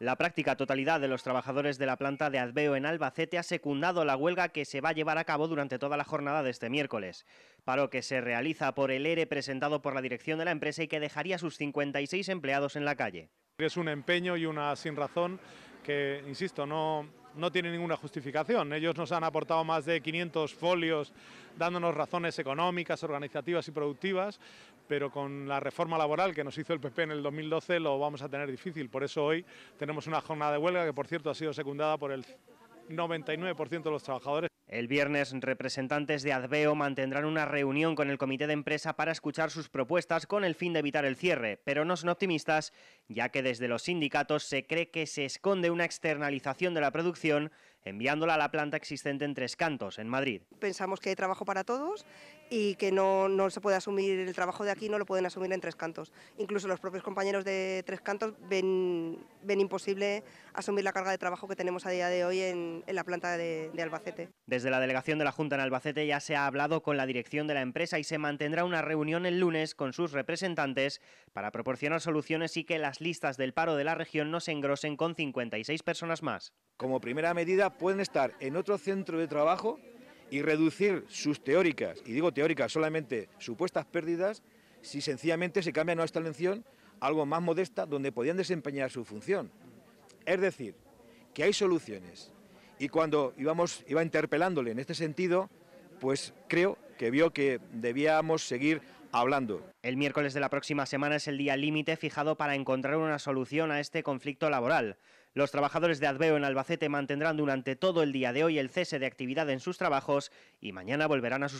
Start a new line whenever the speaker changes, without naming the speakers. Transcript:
La práctica totalidad de los trabajadores de la planta de Adveo en Albacete ha secundado la huelga que se va a llevar a cabo durante toda la jornada de este miércoles. Paro que se realiza por el ERE presentado por la dirección de la empresa y que dejaría a sus 56 empleados en la calle.
Es un empeño y una sin razón que, insisto, no, no tiene ninguna justificación. Ellos nos han aportado más de 500 folios dándonos razones económicas, organizativas y productivas, pero con la reforma laboral que nos hizo el PP en el 2012 lo vamos a tener difícil. Por eso hoy tenemos una jornada de huelga que, por cierto, ha sido secundada por el 99% de los trabajadores.
El viernes, representantes de Adveo mantendrán una reunión con el comité de empresa para escuchar sus propuestas con el fin de evitar el cierre, pero no son optimistas, ya que desde los sindicatos se cree que se esconde una externalización de la producción enviándola a la planta existente en Tres Cantos, en Madrid.
Pensamos que hay trabajo para todos y que no, no, se puede asumir el trabajo de aquí, no lo pueden asumir en Tres Cantos. Incluso los propios compañeros de Tres Cantos ven, ven imposible asumir la carga de trabajo que tenemos a día de hoy en, la planta de, de, Albacete.
Desde la delegación de la Junta en Albacete ya se ha hablado con la dirección de la empresa y se mantendrá una reunión el lunes con sus representantes para proporcionar soluciones y que las listas del paro de la región no se engrosen con 56 personas más. Como
primera medida pueden estar en otro centro de trabajo y reducir sus teóricas, y digo teóricas solamente, supuestas pérdidas, si sencillamente se cambia nuestra una a algo más modesta donde podían desempeñar su función. Es decir, que hay soluciones. Y cuando íbamos, iba interpelándole en este sentido, pues creo que vio que debíamos
seguir hablando. El miércoles de la próxima semana es el día límite fijado para encontrar una solución a este conflicto laboral. Los trabajadores de Adveo en Albacete mantendrán durante todo el día de hoy el cese de actividad en sus trabajos y mañana volverán a sus